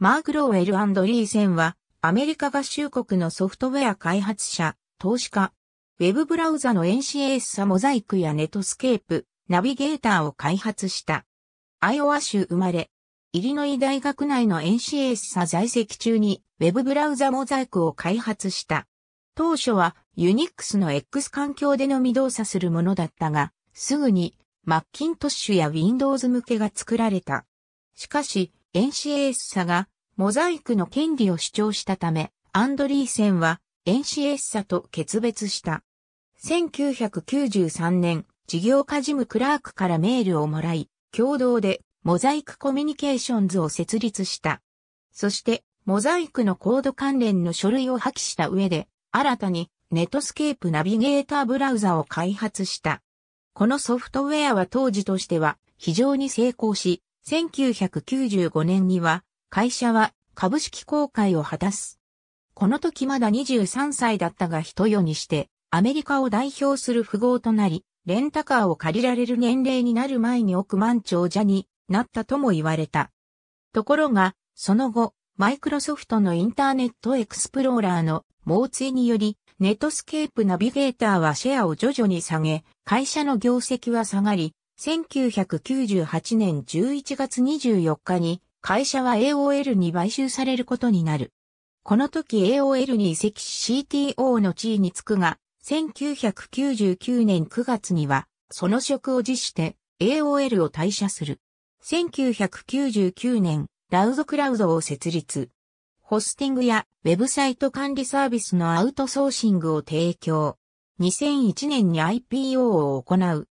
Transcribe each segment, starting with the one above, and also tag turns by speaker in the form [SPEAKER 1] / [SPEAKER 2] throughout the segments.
[SPEAKER 1] マーク・ローエル・リーセンは、アメリカ合衆国のソフトウェア開発者、投資家、ウェブブラウザの NCS サモザイクやネットスケープ、ナビゲーターを開発した。アイオワ州生まれ、イリノイ大学内の NCS サ在籍中に、ウェブブラウザモザイクを開発した。当初は、ユニックスの X 環境でのみ動作するものだったが、すぐに、マッキントッシュや Windows 向けが作られた。しかし、NCS エーサがモザイクの権利を主張したため、アンドリーセンは NCS エーサと決別した。1993年、事業家ジム・クラークからメールをもらい、共同でモザイクコミュニケーションズを設立した。そして、モザイクのコード関連の書類を破棄した上で、新たにネットスケープナビゲーターブラウザを開発した。このソフトウェアは当時としては非常に成功し、1995年には会社は株式公開を果たす。この時まだ23歳だったが一夜にしてアメリカを代表する富豪となり、レンタカーを借りられる年齢になる前に億万長者になったとも言われた。ところが、その後、マイクロソフトのインターネットエクスプローラーの猛追により、ネットスケープナビゲーターはシェアを徐々に下げ、会社の業績は下がり、1998年11月24日に会社は AOL に買収されることになる。この時 AOL に移籍し CTO の地位につくが、1999年9月にはその職を辞して AOL を退社する。1999年、ラウドクラウドを設立。ホスティングやウェブサイト管理サービスのアウトソーシングを提供。2001年に IPO を行う。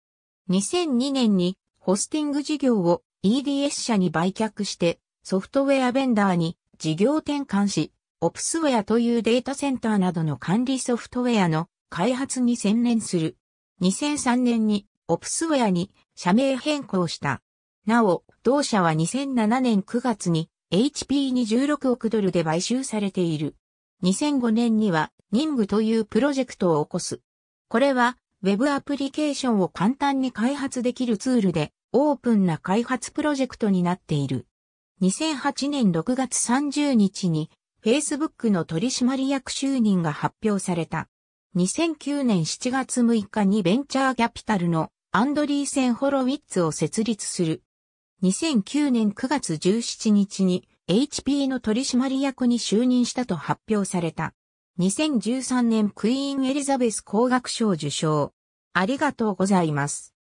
[SPEAKER 1] 2002年にホスティング事業を EDS 社に売却してソフトウェアベンダーに事業転換し、オプスウェアというデータセンターなどの管理ソフトウェアの開発に専念する。2003年にオプスウェアに社名変更した。なお、同社は2007年9月に HP に16億ドルで買収されている。2005年には任務というプロジェクトを起こす。これは Web アプリケーションを簡単に開発できるツールで、オープンな開発プロジェクトになっている。2008年6月30日に Facebook の取締役就任が発表された。2009年7月6日にベンチャーキャピタルのアンドリーセン・ホロウィッツを設立する。2009年9月17日に HP の取締役に就任したと発表された。2013年クイーン・エリザベス工学賞受賞。ありがとうございます。